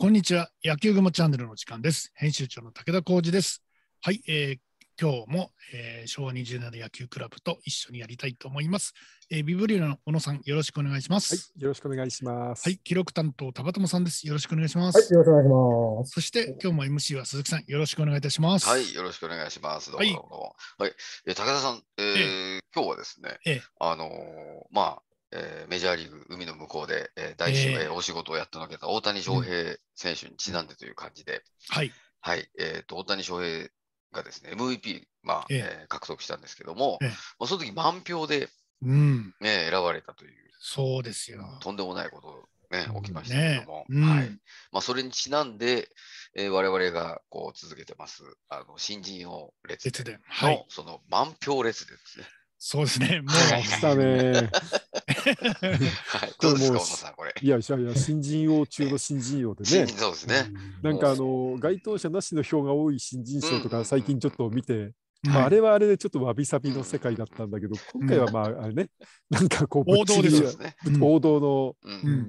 こんにちは。野球グマチャンネルの時間です。編集長の武田浩二です。はい、えー、今日も、えー、昭和27野球クラブと一緒にやりたいと思います。えー、ビブリオの小野さん、よろしくお願いします。はい、よろしくお願いします。はい、記録担当、田畑さんです。よろしくお願いします。はい、よろしくお願いします。そして、今日も MC は鈴木さん、よろしくお願いいたします。はい、よろしくお願いします。どうもどうも。はい、えー、武田さん、えー、えー、今日はですね、えー、あのー、まあ、えー、メジャーリーグ海の向こうで、えー、大指名、えー、お仕事をやってのけた大谷翔平選手にちなんでという感じで、はい、はいえーと、大谷翔平がですね MVP、まあえー、えー、獲得したんですけども、えー、まあ、その時満票で、うんね、選ばれたというそうですよとんでもないことね、起きましたけども、ねうん、はいまあ、それにちなんで、えー、我々がこう続けてますあの新人王列伝の、はい、その満票列伝ですね。そうですね、もう、はい、ね。はい、どうですか、さん、これ。いやいやいや、新人王中の新人王でね。そ うですね。なんかあの、該当者なしの票が多い新人賞とか、最近ちょっと見て、まあ、あれはあれでちょっとわびさびの世界だったんだけど、今回はまあ、あれね、なんかこう、王道ですね。王道の、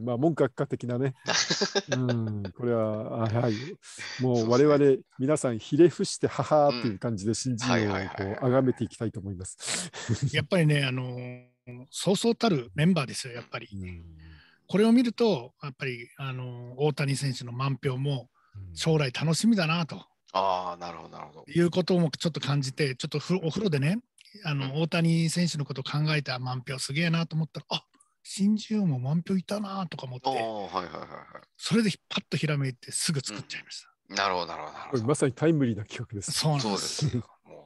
まあ、文学家的なね。うん、これは、はい。もう、我々、皆さん、ひれ伏して、ははーっていう感じで新人王をこう、崇めていきたいと思います。やっぱりね、あのそうそうたるメンバーですよ、やっぱり。これを見ると、やっぱりあの大谷選手の満票も将来楽しみだなと。あなるほどなるほどいうこともちょっと感じて、ちょっとお風呂でね、あの大谷選手のことを考えた満票、すげえなと思ったら、あ新人王も満票いたなとか思って、はいはいはいはい、それでパッとひらめいて、すぐ作っちゃいました。うん、なるほどなるほどなるほど。まさにタイムリーな企画です。そうなんです。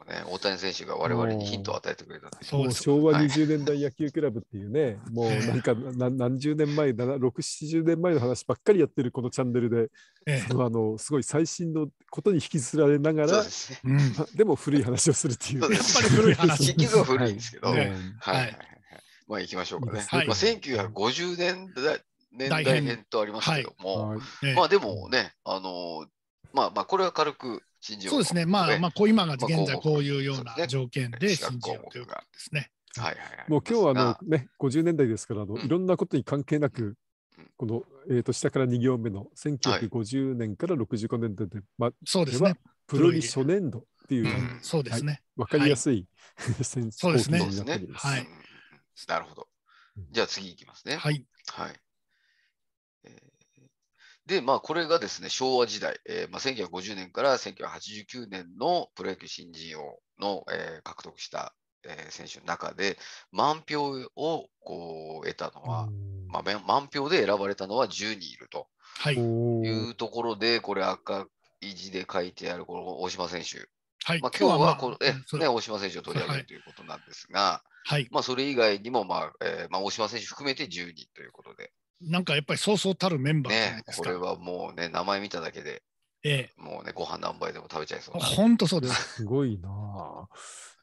ね、大谷選手が我々にヒントを与えてくれたそう昭和20年代野球クラブっていうね、もう何か何十年前、6、70年前の話ばっかりやってるこのチャンネルで、ええ、あのすごい最新のことに引きずられながら、でも古い話をするっていう。やっぱり古い話。引きずは古いんですけど、はい。まあ行きましょうかね。はい、まあ1950年代年代編とありましたけども、まあでもね、あのまあまあこれは軽く信じようそうですね、まあ、まあ、こう今が現在こういうような条件で信じようというこですね。はいはいはい、もう今日はあの、ね、50年代ですからあの、いろんなことに関係なく、この、えー、と下から2行目の1950年から65年代で、まあ、そうプロリ初年度っていう、そうですね、は分かりやすい、戦 争になっております。はい、なるほど。じゃあ次いきますね。はい。はいで、まあ、これがですね、昭和時代、えー、まあ、1950年から1989年のプロ野球新人王の、えー、獲得した、えー、選手の中で、満票をこう得たのは、まあ、満票で選ばれたのは10人いると、はい、いうところで、これ赤い字で書いてあるこの大島選手。はい、まあ、今日はこの、まあ、ね、大島選手を取り上げるということなんですが、はいまあ、それ以外にも、まあえーまあ、大島選手含めて10人ということで。なんかやっぱりそうそうたるメンバーじゃないですか。ね、これはもうね、名前見ただけで、ええ、もうね、ご飯何杯でも食べちゃいそう本当そうです。すごいな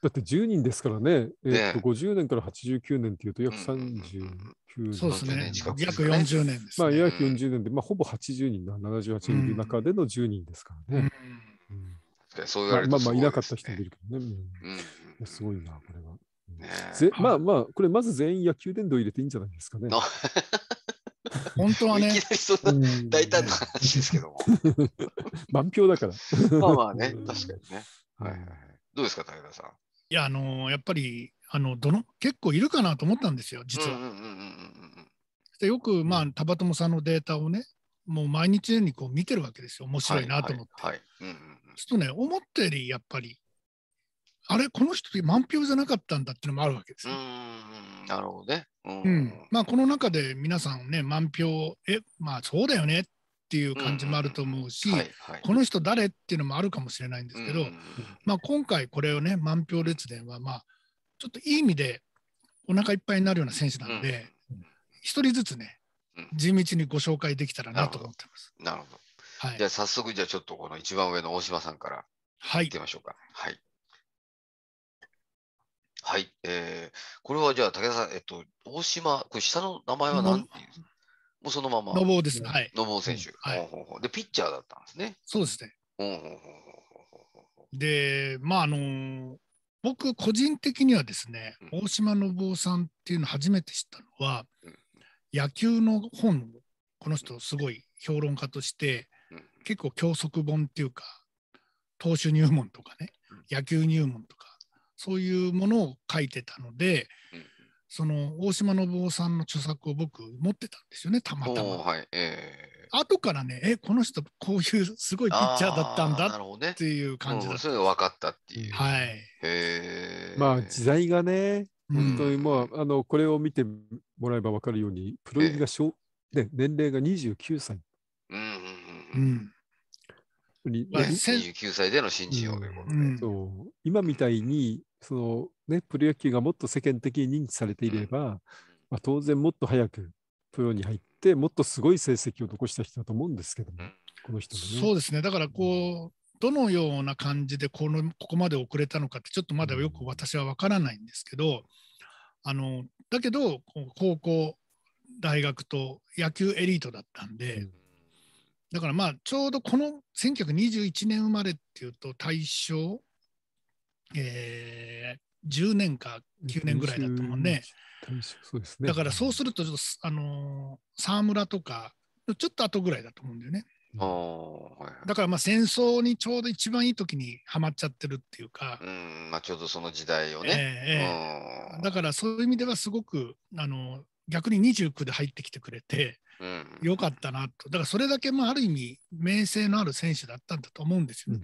だって10人ですからね、えー、と50年から89年っていうと約39年、そうですね、約40年です、まあ、約40年で、まあ、ほぼ80人、78人いる中での10人ですからね。そう言われまあまあ、いなかった人もいるけどね。すごいな、これは。まあまあ、これまず全員野球殿堂入れていいんじゃないですかね。本当はね。いきなりそんな大胆な話ですけども。満票だから。まあまあね、確かにね。はいはいはい。どうですか、武田さん。いや、あのー、やっぱり、あの、どの、結構いるかなと思ったんですよ、実は。でよく、まあ、玉友さんのデータをね、もう毎日のようにこう見てるわけですよ、面白いなと思って。はいはいはい、そうするとね、思ったよりやっぱり、あれ、この人満票じゃなかったんだっていうのもあるわけです、ね。なるほどね。うん、うん、まあ、この中で皆さんね、満票、え、まあそうだよねっていう感じもあると思うし、この人誰っていうのもあるかもしれないんですけど、うんまあ、今回これをね、満票列伝は、まあ、ちょっといい意味でお腹いっぱいになるような選手なので、一、うん、1人ずつね、地道にご紹介できたらなと思ってます。なるほど。はい、じゃあ早速、じゃあちょっとこの一番上の大島さんから、はい。いってみましょうか。はいはい。えー、これはじゃあ、武田さん、えっと、大島、これ下の名前は何ていうんですかもうそのまま。のぼうですね。はい。う選手、はいで、ピッチャーだったんですね。そうですね。で、まあ、あのー、僕、個人的にはですね、うん、大島のぼうさんっていうの初めて知ったのは、うん、野球の本、この人、すごい評論家として、結構教則本っていうか、投手入門とかね、野球入門とか、そういうものを書いてたので、その大島信夫さんの著作を僕持ってたんですよねたまたま。はいえー、後からねえこの人こういうすごいピッチャーだったんだっていう感じだった、ねうん、分かったっていう。はい、えまあ時代がね本当にまあ,、あのこれを見てもらえば分かるようにプロ入りが小、えー、ね、年齢が29歳。うんうんうん、うん29歳での新人王とうんうん、そう今みたいにその、ね、プロ野球がもっと世間的に認知されていれば、うん、まあ、当然もっと早くプロに入ってもっとすごい成績を残した人だと思うんですけども、この人ね、そうですねだからこう、どのような感じでこのここまで遅れたのかってちょっとまだよく私は分からないんですけどあのだけど高校大学と野球エリートだったんで、だからまあちょうどこの1921年生まれっていうと大正、えー、10年か9年ぐらいだと思うんでそうですねだからそうするとちょっと、あのー、沢村とかちょっと後ぐらいだと思うんだよね。だからまあ戦争にちょうど一番いい時にはまっちゃってるっていうか、うんまあ、ちょうどその時代をね、えー、だからそういう意味ではすごくあの逆に29で入ってきてくれて、良かったなと、だからそれだけまあある意味、名声のある選手だったんだと思うんですよ、ね。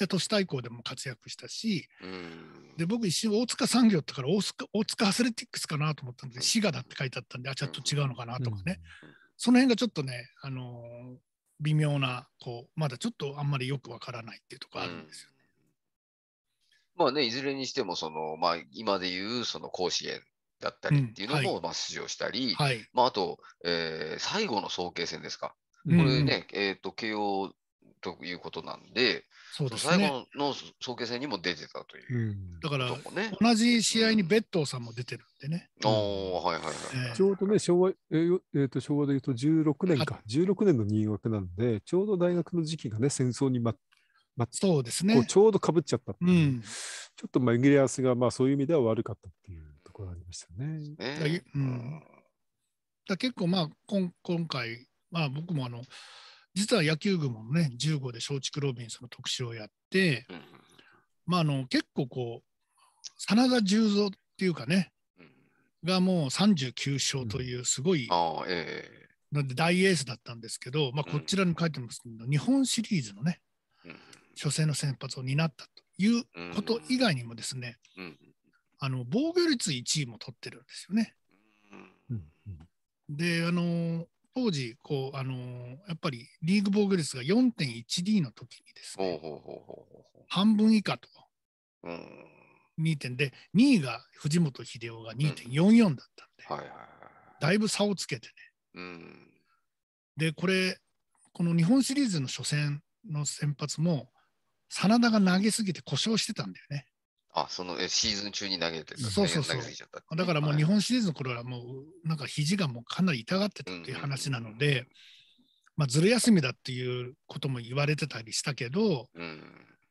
で都市対抗でも活躍したし、で僕一瞬大塚産業ってから大塚大塚アスレティックスかなと思ったんで滋賀だって書いてあったんであちょっと違うのかなとかね、その辺がちょっとね、あのー、微妙なこうまだちょっとあんまりよくわからないっていうところあるんですよね。まあね、いずれにしてもその、まあ、今でいうその甲子園だったりっていうのも、まあ、出場したり、はい、まあ、あと、えー、最後の早慶戦ですか、これね、うん、えーと、慶応ということなんで、そうですね、最後の早慶戦にも出てたという、だから、ね、同じ試合にベッ当さんも出てるんでね。うん、はいはいはい、ちょうどね、昭和,、えーえーと、昭和でいうと16年か、16年の入学なんで、ちょうど大学の時期がね、戦争にま、まそうですね、ちょうどかぶっちゃったっ、うん、ちょっと紛れ合わせが、まあ、そういう意味では悪かったっていう。ころありましたね。うん、だ結構まあ今今回、まあ、僕もあの実は野球部もね15で松竹ロビンスの特集をやって、うん、まあ、あの結構こう真田十三っていうかね、うん、がもう39勝というすごい、うんえー、なんで大エースだったんですけど、まあ、こちらに書いてますけど、日本シリーズのね、初戦の先発を担ったということ以外にもですね、あの防御率1位も取ってるんですよね。であの当時こうあのやっぱりリーグ防御率が 4.1D の時にですね半分以下と、うん、2点で2位が藤本英夫が2.44だったんで、だいぶ差をつけてね、うん、でこれこの日本シリーズの初戦の先発も真田が投げすぎて故障してたんだよね。あ、そのえシーズン中に投げてそうそうそう。だからもう日本シリーズの頃はもう、なんか肘がもうかなり痛がってたっていう話なので、まあ、ずる休みだっていうことも言われてたりしたけど、うん、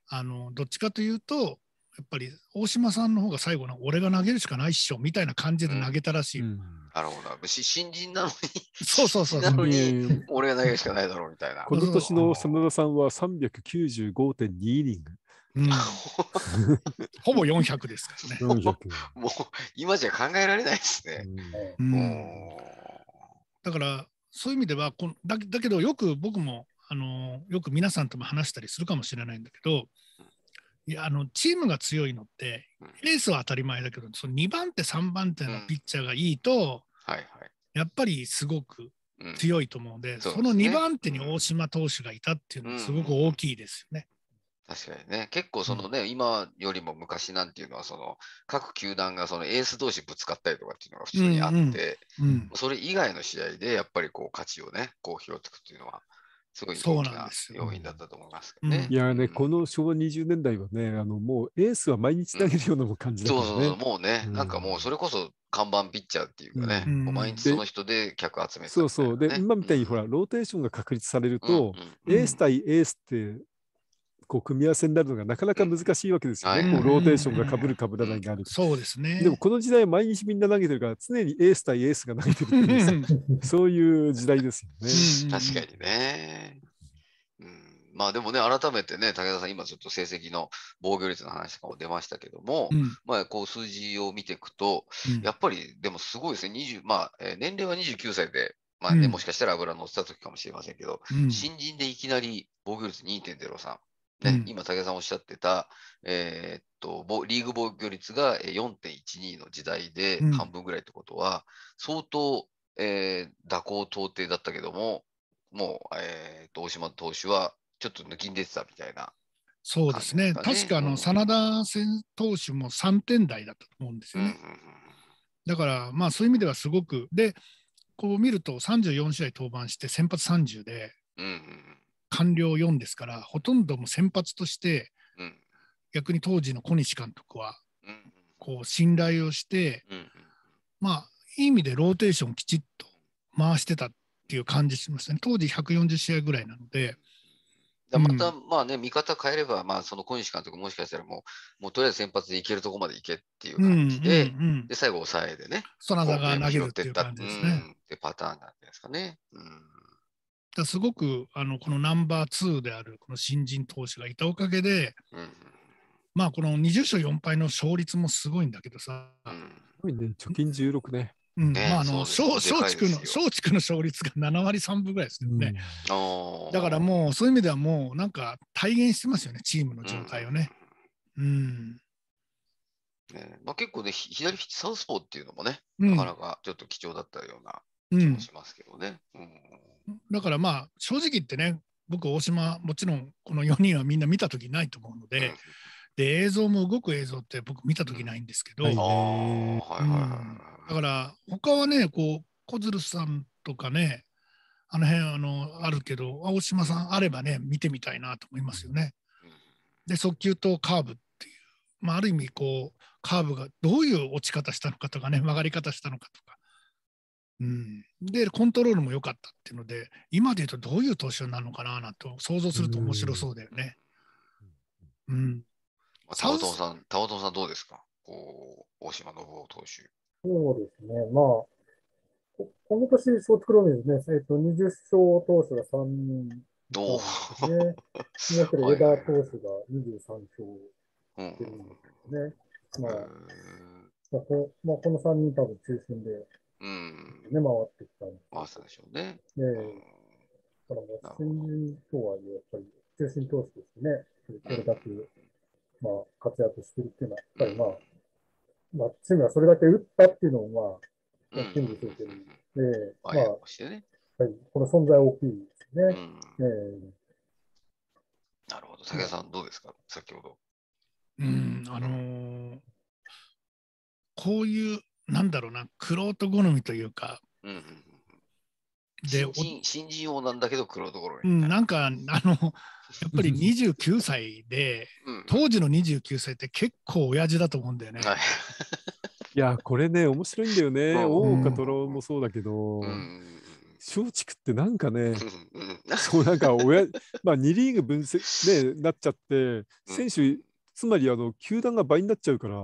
あのどっちかというと、やっぱり大島さんの方が最後の俺が投げるしかないっしょみたいな感じで投げたらしい。なるほど。新人なのに、そうそうそう。なのに、俺が投げるしかないだろうみたいな。この年の真田さんは395.2イニング。うん、ほぼ400ですからね。もう今じゃ考えられないですね。うん、だからそういう意味ではこだだけどよく僕もあのよく皆さんとも話したりするかもしれないんだけどいやあのチームが強いのってエースは当たり前だけどその2番手3番手のピッチャーがいいと、うん、はいはい、やっぱりすごく強いと思うのでうんそでね、その2番手に大島投手がいたっていうのはすごく大きいですよね。確かにね、結構そのね、うん、今よりも昔なんていうのは、その各球団がそのエース同士ぶつかったりとかっていうのが普通にあって、うんうん、それ以外の試合でやっぱりこう勝ちをね、こう拾っていくっていうのは、すごい大きな要因だったと思いますけどね。うん、いやね、この昭和20年代はね、あのもうエースは毎日投げるような感じだった、ね、そうそうもうね、なんかもうそれこそ看板ピッチャーっていうかね、うん、毎日その人で客集めて、ね、そうそう、で、今みたいにほら、ローテーションが確立されると、エース対エースってこう組み合わせになるのがなかなか難しいわけですよね。もうローテーションがかぶるかぶらないがある。そうですね。でもこの時代毎日みんな投げてるから常にエース対エースが投げてるて そういう時代ですよね。確かにね。うんまあでもね、改めてね、武田さん、今ちょっと成績の防御率の話とかも出ましたけども、うん、まあこう数字を見ていくと、うん、やっぱりでもすごいですね、20まあ、えー、年齢は29歳で、まあね、うん、もしかしたら油乗ってた時かもしれませんけど、新人でいきなり防御率2.03。ね、うん、今、武さんおっしゃってた、えー、っとリーグ防御率が4.12の時代で半分ぐらいってことは、相当、えー、蛇行到底だったけども、もう、えー、っと大島投手はちょっと抜きん出てたみたいな、ね。そうですね、確かあの、うん、真田投手も3点台だったと思うんですよね。うんうんうん、だから、まあ、そういう意味ではすごく、で、こう見ると34試合登板して先発30で、うんうん、完了4ですからほとんども先発として、うん、逆に当時の小西監督は、うん、こう信頼をして、うん、まあいい意味でローテーションきちっと回してたっていう感じしましたね当時140試合ぐらいなので。また、まあね、見方変えれば、まあ、その小西監督もしかしたらもう、もうとりあえず先発でいけるとこまでいけっていう感じで、うんうんうん、で、最後抑えでね。そなたが投げるっていう感じですね。ってパターンなんですかね。うんだすごくあのこのナンバー2であるこの新人投手がいたおかげで、うん、まあこの20勝4敗の勝率もすごいんだけどさ。うん、貯金16ね。うん、ね、まああの松竹の松竹の勝率が7割3分ぐらいですけどね、うん、だからもうそういう意味ではもうなんか体現してますよねチームの状態をね。うん、うんねまあ、結構ね、左利きサウスポーっていうのもね、なかなかちょっと貴重だったような気もしますけどね。うん、うんだからまあ正直言ってね僕大島もちろんこの4人はみんな見た時ないと思うので。で映像も動く映像って僕見た時ないんですけど、はいはいだから他はねこう小鶴さんとかねあの辺あのあるけど青島さんあればね見てみたいなと思いますよね。で速球とカーブっていう、まあ、ある意味こうカーブがどういう落ち方したのかとかね曲がり方したのかとうん、でコントロールも良かったっていうので今で言うとどういう投手になるのかななん想像すると面白そうだよね。うん、うんタワさん、タワさんどうですかこう、大島信夫投手。そうですね。まあ、この年、ショートクロームですね、えっと、20勝投手が3人、ね。おぉ。やってる江田投手が23勝してるんですね。まあ、こまあ、この3人多分中心でうん。ね、回ってきた回すでしょうね。ええだからもう、先人とはいえ、やっぱり中心投手ですね、これだけ、まあ、活躍してるっていうのは、やっぱりまあ、まあ、チームがそれだけ打ったっていうのは、まあ、やっいてるんで、まあ、はい、この存在大きいですね。ええなるほど、武さん、どうですか、先ほど。うん、あのこういうなんだろうな、クロート好みというか、うんで新人王なんだけど、クロート好み、うん、なんか、あの、やっぱり29 歳で、当時の29歳って結構親父だと思うんだよね。はい、いや、これね、面白いんだよね。大岡虎もそうだけど。うん松竹ってなんかね、そうなんか親、まあ2リーグ分析、ね、なっちゃって、選手、つまりあの球団が倍になっちゃうから、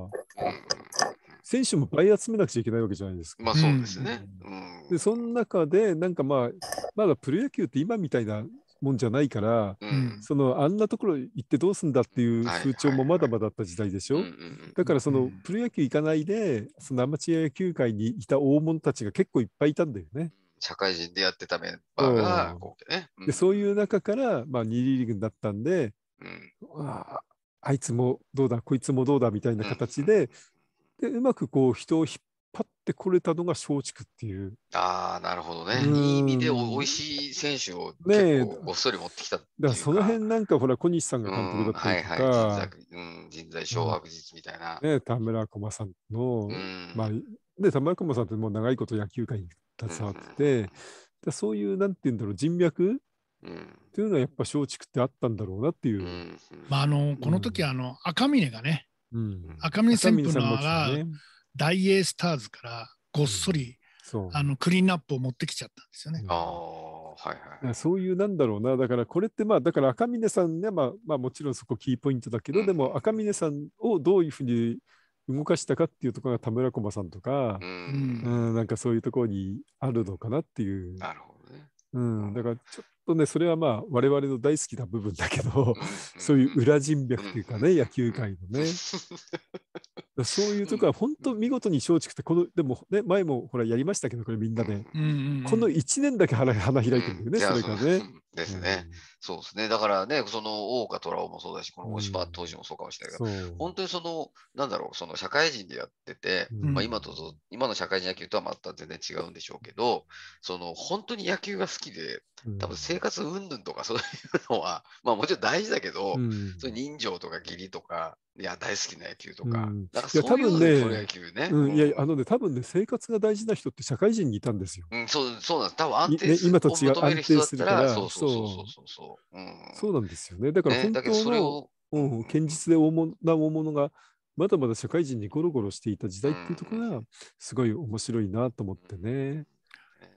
選手も倍集めなくちゃいけないわけじゃないですか。まあそうですね。うん、で、その中で、なんかまあ、まだプロ野球って今みたいなもんじゃないから、うん、そのあんなところ行ってどうすんだっていう風潮もまだまだあった時代でしょ、はいはいはい、だからそのプロ野球行かないでそのアマチュア野球界にいた大物たちが結構いっぱいいたんだよね。社会人でやってたメンバーがこうでね、うん、でそういう中から、まあ、2リーグになったんで、うん、ああいつもどうだこいつもどうだみたいな形で、でうまくこう人を引っ張ってこれたのが松竹っていう。ああ、なるほどね。いい意味でおいしい選手を結構ごっそり持ってきただからその辺なんかほら、小西さんが監督だったりとか、うん人材掌握術みたいな。ね、田村駒さんの、うん、まあ、で田村駒さんってもう長いこと野球界に携わってて、うんそういうなんて言うんだろう人脈うん、というのはやっぱ松竹ってあったんだろうなっていう。うんうん、まああのこの時、あの赤嶺がねうん、赤嶺旋風のが、大英スターズからごっそり、うん、あのクリーンアップを持ってきちゃったんですよね。はいはい、そういうなんだろうなだからこれってまあだから赤嶺さんね、まあ、まあもちろんそこキーポイントだけど、うん、でも赤嶺さんをどういうふうに動かしたかっていうところが田村駒さんとか、うん、うんなんかそういうところにあるのかなっていう。なるほどうん、だからちょっとねそれはまあ我々の大好きな部分だけど、そういう裏人脈というかね、野球界のねそういうとこは本当見事に松竹ってこのでもね前もほらやりましたけどこれみんなで、ね、この1年だけ花開いてるんだよね、それがね。ですね。うん、そうですね。だからね、その大岡虎雄もそうだし、この大島当時もそうかもしれないけど、うん、本当にその、なんだろう、その社会人でやってて、うん、まあ、今と今の社会人野球とはまた全然違うんでしょうけど、その本当に野球が好きで、多分生活云々とかそういうのは、まあもちろん大事だけど、そういう人情とか義理とか、いや、大好きな野球とか、うん、だからそういうね、野球ね。うん、いや、あのね、多分ね、生活が大事な人って社会人にいたんですよ。うん、そうそうなんです。多分安定する、ね、今と違う安定するから、そうそうそうそうそう。うん、そうなんですよね。だから本当の、ね、うん、堅実で大物な大物が、まだまだ社会人にゴロゴロしていた時代っていうところが、すごい面白いなと思ってね。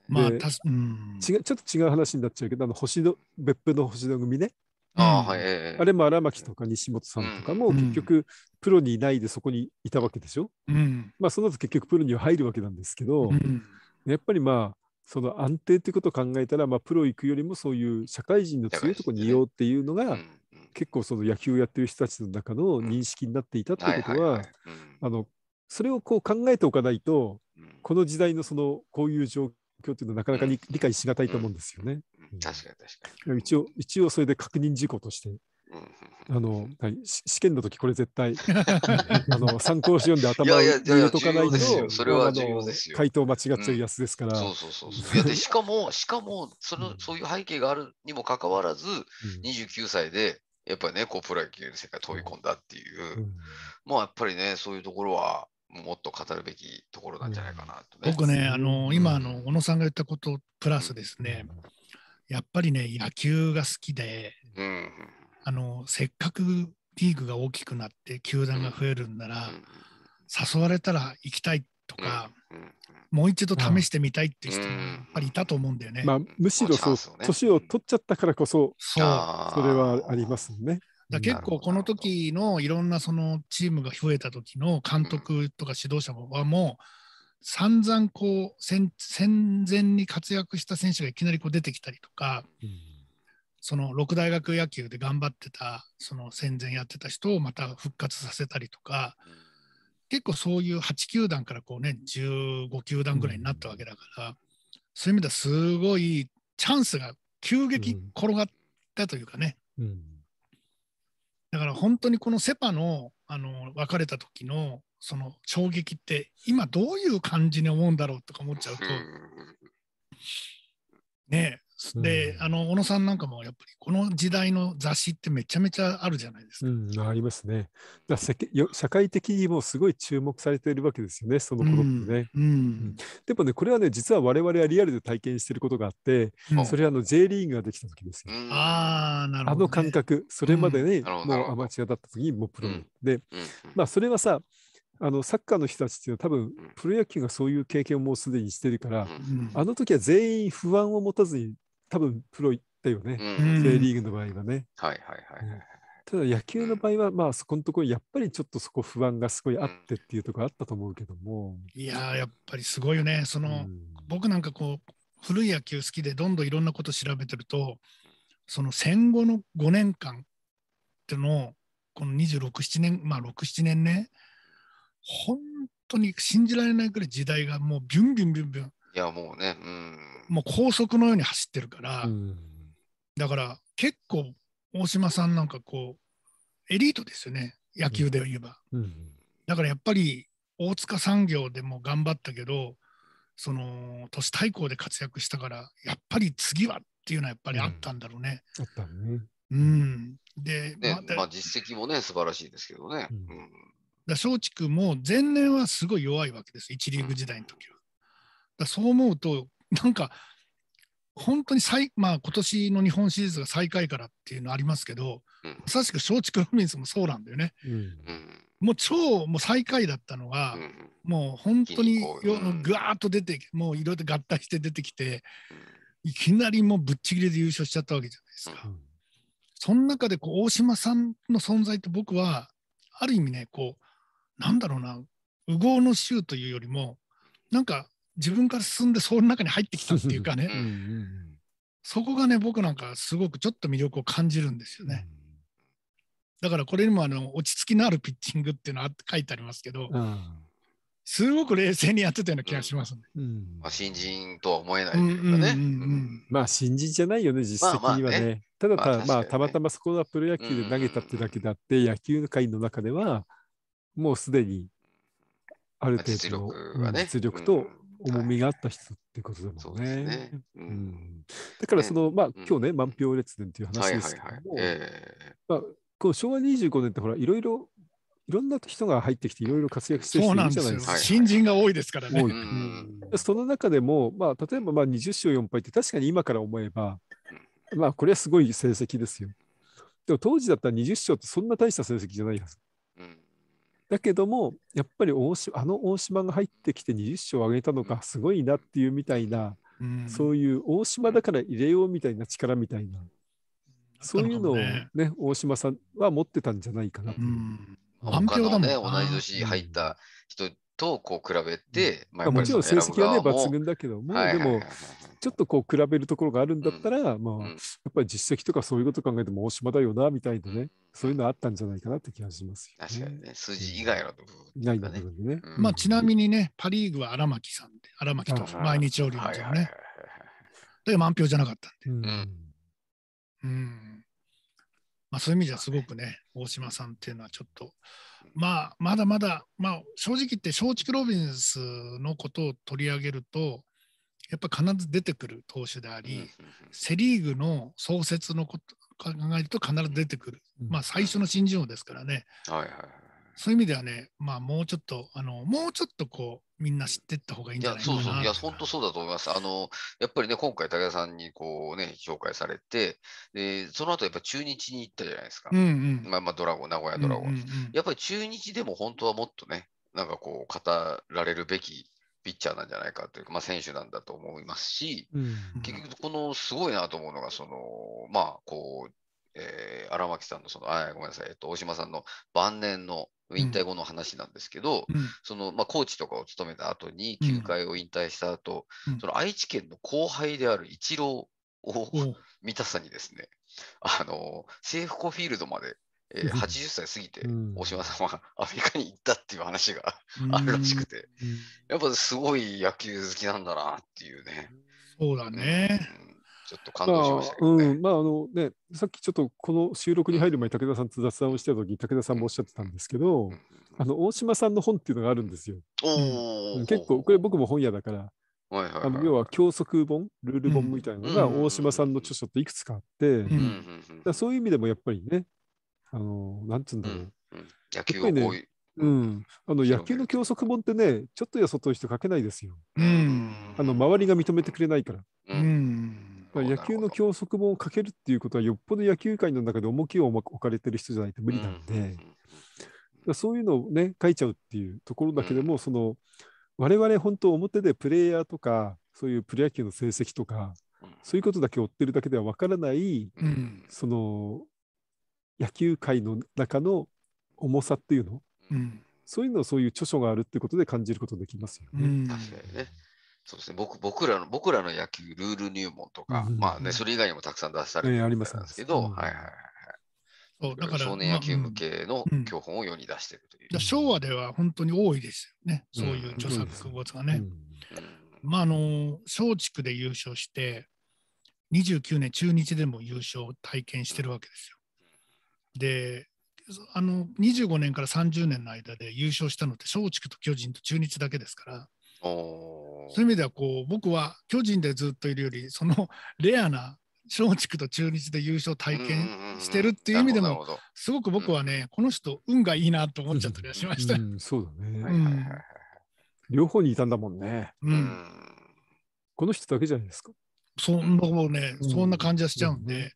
まあ、たうん、違うちょっと違う話になっちゃうけど、あの星の別府の星の組ね。あはい、あれも荒牧とか西本さんとかも結局プロにいないでそこにいたわけでしょ、うん、まあその後結局プロには入るわけなんですけど、うん、やっぱりまあその安定っていうことを考えたら、まあ、プロ行くよりもそういう社会人の強いところにいようっていうのが、結構その野球をやってる人たちの中の認識になっていたってことは、あのそれをこう考えておかないと、この時代のそのこういう状況っていうのはなかなか理解しがたいと思うんですよね。確かに確かに。一応、一応それで確認事項としてあの、はい、試験の時これ絶対 あの参考書読んで頭を入れとかないとそれは重回答間違っちゃうやつですから、そうそうそうでしかもしかもその、そういう背景があるにもかかわらず、うん、29歳でやっぱりねこうプロ野球の世界飛び込んだっていう、うん、まあやっぱりねそういうところはもっと語るべきところなんじゃないかなと、ね、僕ねあの今あの小野さんが言ったことプラスですね、やっぱりね野球が好きで、うんあのせっかくリーグが大きくなって球団が増えるんなら、誘われたら行きたいとか、もう一度試してみたいって人もやっぱりいたと思うんだよね。まあ、むしろそう、年を取っちゃったからこそ、そうそれはありますね。だ結構この時のいろんなそのチームが増えた時の監督とか指導者はもう散々こう戦前に活躍した選手がいきなりこう出てきたりとか、その六大学野球で頑張ってたその戦前やってた人をまた復活させたりとか、結構そういう8球団からこうね15球団ぐらいになったわけだから、そういう意味ではすごいチャンスが急激転がったというかね、だから本当にこのセ・パのあの別れた時のその衝撃って今どういう感じに思うんだろうとか思っちゃうと、ねで、あの小野さんなんかもやっぱりこの時代の雑誌ってめちゃめちゃあるじゃないですか。うん、ありますね。だ社社会的にもすごい注目されているわけですよね、その頃ってね、うん、うん、でもね、これはね、実は我々はリアルで体験していることがあって、うん、それはあの J リーグができた時ですよ。ああ、なるほど、ね、あの感覚、それまでね、もうアマチュアだった時にもプロに。で、まあ、それはさ、あのサッカーの人たちっていうのは多分プロ野球がそういう経験をもうすでにしてるから、うん、あの時は全員不安を持たずに多分プロ行ったよね、うん、リーグの場合はね。はいはいはい、うん、ただ野球の場合は、まあそこのところやっぱりちょっとそこ不安がすごいあってっていうところあったと思うけども。いややっぱりすごいよね。その、僕なんかこう古い野球好きでどんどんいろんなこと調べてるとその戦後の5年間ってのこの267年まあ67年ね本当に信じられないくらい時代がもうビュンビュンビュンビュンいやもうね、うん、もう高速のように走ってるから、うん、だから結構大島さんなんかこうエリートですよね野球で言えば、うん、だからやっぱり大塚産業でも頑張ったけどその都市対抗で活躍したからやっぱり次はっていうのはやっぱりあったんだろうね。あったね。うん、で、ね、まあ、実績もね素晴らしいですけどね。うんだ松竹も前年はすごい弱いわけです一リーグ時代の時は。そう思うと、なんか、本当に最、まあ、今年の日本シリーズが最下位からっていうのありますけど、まさしく松竹フミンスもそうなんだよね。うん、もう超もう最下位だったのが、うん、もう本当にぐわっと出て、もういろいろ合体して出てきて、いきなりもうぶっちぎりで優勝しちゃったわけじゃないですか。その中でこう大島さんの存在って僕はある意味ねこうなんだろうな右往の衆というよりもなんか自分から進んでその中に入ってきたっていうかねうん、そこがね僕なんかすごくちょっと魅力を感じるんですよね。うん、だからこれにもあの落ち着きのあるピッチングっていうのは書いてありますけど、すごく冷静にやってたような気がしますね。うんまあ、新人とは思えないというかね。まあ新人じゃないよね、実績にはね。まあまあねただたまあね、まあたまたまそこはプロ野球で投げたってだけだって、うん、野球界の中ではもうすでにある程度の実力,、と重みがあった人っていうことだもんね。はいねうん、だからその、まあ今日ね、満票列伝っていう話ですけども、まあ、昭和25年ってほらいろいろいろんな人が入ってきていろいろ活躍してる人いるじゃないですか。す新人が多いですからね。その中でも、まあ、例えばまあ20勝4敗って確かに今から思えば、まあ、これはすごい成績ですよ。でも当時だったら20勝ってそんな大した成績じゃないはず。だけどもやっぱり大あの大島が入ってきて20勝を上げたのがすごいなっていうみたいな、うん、そういう大島だから入れようみたいな力みたいな、そういうのをね、ね、大島さんは持ってたんじゃないかなとう。ん、安だね同い年入った人とこう比べて、まあ、もちろん成績はね抜群だけども、でもちょっとこう比べるところがあるんだったら、まあ、やっぱり実績とかそういうこと考えても大島だよなみたいなね、そういうのあったんじゃないかなって気がしますよ、確かにね数字以外の部分、ね、ね、まあ、ちなみにねパ・リーグは荒牧さんで荒牧と毎日オリオンズのね、だけど満票じゃなかったんで。うんまあ、そういう意味じゃすごくね、大島さんっていうのはちょっと、まあ、まだまだ、まあ、正直言って松竹ロビンスのことを取り上げると、やっぱ必ず出てくる投手であり、セ・リーグの創設のこと考えると必ず出てくる、まあ、最初の新人王ですからね、はいはい、そういう意味ではね、まあ、もうちょっとあのもうちょっとこうみんな知ってった方がいいんじゃないかな。いや、そうそう、いや、本当そうだと思います。あの、やっぱりね、今回、武田さんにこうね、紹介されて、で、その後やっぱ中日に行ったじゃないですか。うんうん、まあまあ、ドラゴン、名古屋ドラゴンうんうんうん、やっぱり中日でも本当はもっとね、なんかこう、語られるべきピッチャーなんじゃないかというか、まあ、選手なんだと思いますし、うんうん、結局、このすごいなと思うのが、そのまあ、こうえー、荒牧さんのそのあごめんなさい、えっと、大島さんの晩年の引退後の話なんですけど、うん、そのまあ、コーチとかを務めた後に球界を引退した後、うん、その愛知県の後輩であるイチローを見たさにですね、あのセーフィールドまでえー、80歳過ぎて大島さんはアメリカに行ったっていう話があるらしくて、やっぱすごい野球好きなんだなっていうね。そうだね。うんちょっと感動しましたけど、ね、まあ、うん、まあ、あのね、さっきちょっとこの収録に入る前に武田さんと雑談をしてた時に武田さんもおっしゃってたんですけど、うん、あの大島さんの本っていうのがあるんですよ。うん、結構これ僕も本屋だから、はいはいはい、あの要は教則本ルール本みたいなのが大島さんの著書っていくつかあって、だそういう意味でもやっぱりねあのなんつうんだろう、野球をねうん、あの野球の教則本ってね、ちょっとやそっとして書けないですよ。うん、あの周りが認めてくれないから。うん、野球の教則本をかけるっていうことはよっぽど野球界の中で重きを置かれてる人じゃないと無理なんで、うんそういうのをね書いちゃうっていうところだけでも、うん、その我々本当表でプレイヤーとかそういうプロ野球の成績とかそういうことだけ追ってるだけではわからない、うん、その野球界の中の重さっていうの、うん、そういうのをそういう著書があるっていうことで感じることができますよね。うん、確かにねそうですね、僕僕らの僕らの野球ルール入門とか、うんまあね、それ以外にもたくさん出されてるんですけど、すはいはいはい。そうだから少年野球向けの教本を世に出してるという。うん、昭和では本当に多いですよね、そういう著作物がね。うんうん、まあ、あの松竹で優勝して、29年、中日でも優勝を体験してるわけですよ。で、あの25年から30年の間で優勝したのって、松竹と巨人と中日だけですから、そういう意味ではこう僕は巨人でずっといるよりその レアな松竹と中日で優勝体験してるっていう意味でも、すごく僕はね、この人、運がいいなと思っちゃったりはしました。うんうん、そうだね、はいはいはい、両方にいたんだもんね、うん。この人だけじゃないですか。そんなもうね、そんな感じはしちゃうんで。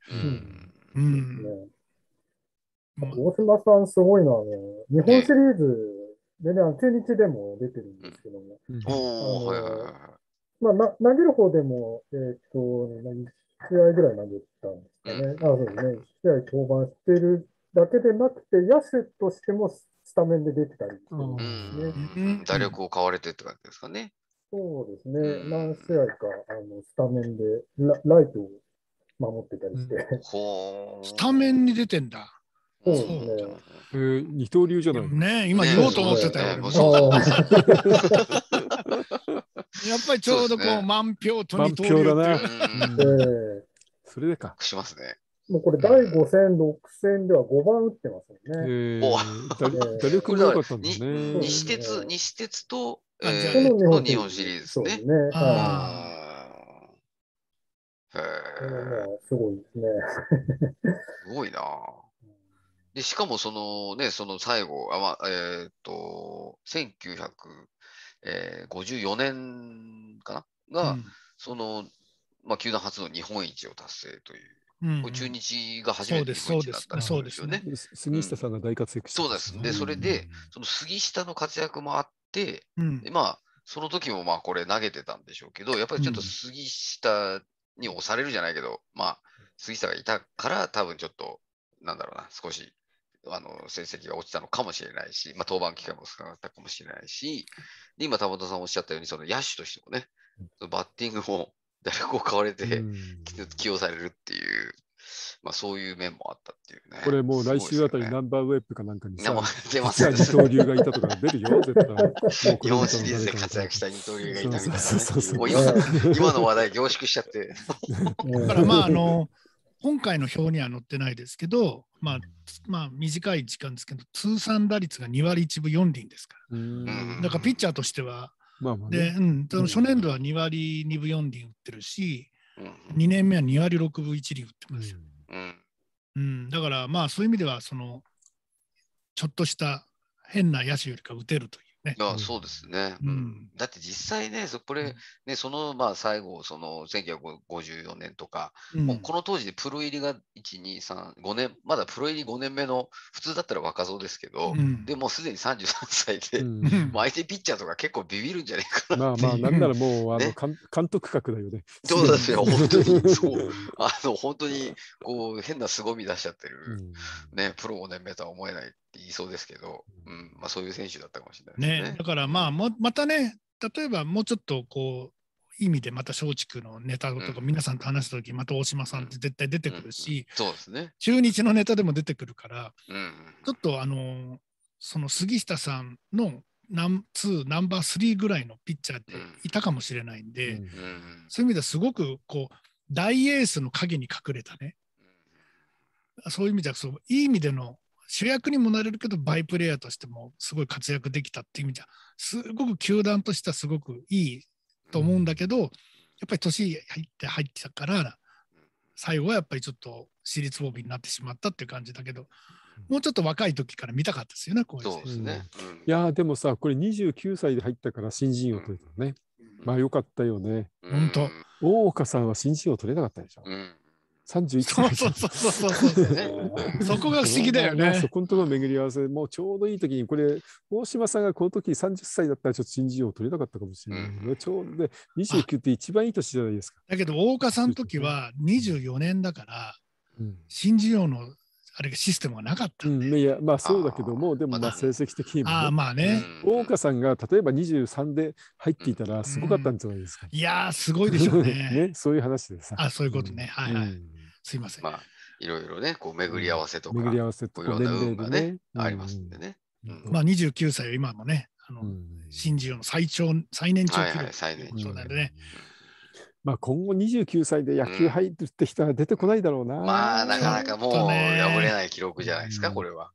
大島さん、すごいのはね、日本シリーズでね、中日でも出てるんですけども。うまあ、な投げる方でも、えー、っと、何試合ぐらい投げたんですかね。あそうですね。試合登板してるだけでなくて、野手としてもスタメンで出てたりてんですね、うん。打力を買われてって感じですかね。そうですね。何試合か、あの、スタメンでラ、ライトを守ってたりして。うん、スタメンに出てんだ。そうね。えー、二刀流じゃないね今言おうと思ってたよ。ね、やっぱりちょうどこう、ね、満票と二刀流だな。それでか。しますね。もうこれ第5戦、6戦では5番打ってますよね。えー、打力も良かったんだね。西鉄、西鉄と、えー、の日本シリーズですね。ねああ。へえ。すごいですね。すごいな。で、しかもそのね、その最後、あま、えー、と、1954年かなが、うん、その、まあ、球団初の日本一を達成という。うんうん、中日が初めて日本一だったんですよね。そうです、杉下さんが大活躍して、うん、そうです。で、それで、その杉下の活躍もあって、うん、まあ、その時もまあ、これ投げてたんでしょうけど、やっぱりちょっと杉下に押されるじゃないけど、うん、まあ、杉下がいたから、多分ちょっと、なんだろうな、少しあの成績が落ちたのかもしれないし、まあ、登板機会も少なかったかもしれないし、今、田本さんおっしゃったように、その野手としてもね、バッティングも 誰かを買われて起用されるっていう、まあ、そういう面もあったっていうね。これもう来週あたり、ナンバーウェブかなんかにさ、出ます二刀流がいたとか出るよ、絶対。4シリーズで活躍した二刀流がいたみたいな、今の話題凝縮しちゃって。だからまあ、あの、今回の表には載ってないですけど、まあ、まあ、短い時間ですけど、通算打率が2割1分4厘ですから。だからピッチャーとしては、まあまあね、で、うん、その初年度は2割2分4厘打ってるし、2年目は2割6分1厘打ってますよ、ね、うん、うん、だからまあそういう意味ではそのちょっとした変な野手よりか打てるというね。そうですね。うん、だって実際ね、そこれ、ね、その、まあ、最後、その、1954年とか、うん、もうこの当時でプロ入りが1、2、3、5年、まだプロ入り5年目の、普通だったら若造ですけど、うん、でもうすでに33歳で、もう相手ピッチャーとか結構ビビるんじゃないかなまあまあ、なんならもう、ね、あの監督格だよね。そうですよ、本当に、そう。あの、本当に、こう、変な凄み出しちゃってる、ね、プロ5年目とは思えないって言いそうですけど、うん、まあ、そういう選手だったかもしれない。ねだからまあまたね例えばもうちょっとこう意味でまた松竹のネタとか皆さんと話した時また大島さんって絶対出てくるし、そうですね中日のネタでも出てくるから、ちょっとあのその杉下さんのナン2ナンバー3ぐらいのピッチャーっていたかもしれないんで、そういう意味ではすごくこう大エースの影に隠れたねそういう意味ではそういい意味での主役にもなれるけど、バイプレーヤーとしてもすごい活躍できたっていう意味じゃ、すごく球団としてはすごくいいと思うんだけど、やっぱり年入って入ってたから、最後はやっぱりちょっと私立防備になってしまったっていう感じだけど、もうちょっと若い時から見たかったですよね、こういう選手ですね。うん、いやでもさ、これ29歳で入ったから新人を取れたのね。うん、まあよかったよね。本当、大岡さんは新人を取れなかったでしょ。うん31歳。そうそうそうそう そこが不思議だよね。そこのところ巡り合わせ、もうちょうどいい時に、これ、大島さんがこの時30歳だったら、ちょっと新人を取れなかったかもしれない、うん、ちょうどで、29って一番いい年じゃないですか。だけど、大岡さんの時は24年だから、うん、新人王のあれがシステムはなかったんうん、いやまあそうだけどもでもまあ成績的にも、ね、あまあね大岡さんが例えば23で入っていたらすごかったんじゃないですか、うん、いやすごいでしょうね ねそういう話でさあそういうことね、うん、はいはい、すいません。まあ、いろいろね、こう巡り合わせとか、巡り合わせとか、いろんな運がね、ありますんでね。まあ、29歳は今もね、あの、新人王の最長、最年長記録といなんでね。まあ、今後29歳で野球入ってるって人は出てこないだろうな。まあ、なかなかもう破れない記録じゃないですか、これは。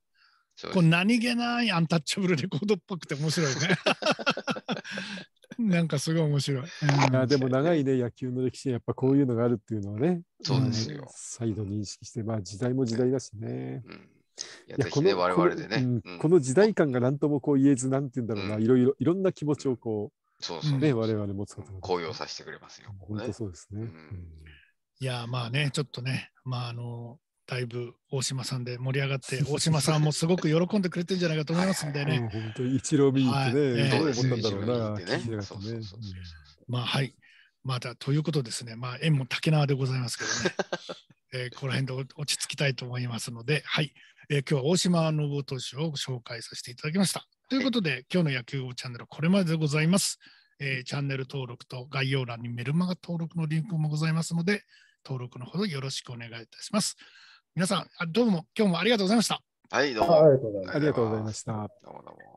これ何気ないアンタッチャブルレコードっぽくて面白いね。なんかすごい面白い。いやでも長いね、野球の歴史にやっぱこういうのがあるっていうのはね、そうですよ。再度認識して、まあ時代も時代だしね。うんいや、ね、この我々でね、うん、この時代感が何ともこう言えず、なんて言うんだろうな、うん、いろいろ、いろんな気持ちをこう、そうそうね、我々持つことが。高揚させてくれますよ。本当そうですね。うんいや、まあね、ちょっとね、まああの、だいぶ大島さんで盛り上がって、大島さんもすごく喜んでくれてるんじゃないかと思いますんでね。本当に一郎ビーってね、どう思ったんだろうな、ね。まあはい。まだということですね。まあ縁も竹縄でございますけどね。えー、この辺で落ち着きたいと思いますので、はい。えー、今日は大島信夫投手を紹介させていただきました。ということで、はい、今日の野球チャンネルはこれまででございます。えー、チャンネル登録と概要欄にメルマガ登録のリンクもございますので、登録のほどよろしくお願いいたします。皆さん、どうも今日もありがとうございました。はい、どうも。ありがとうございました。どうもどうも。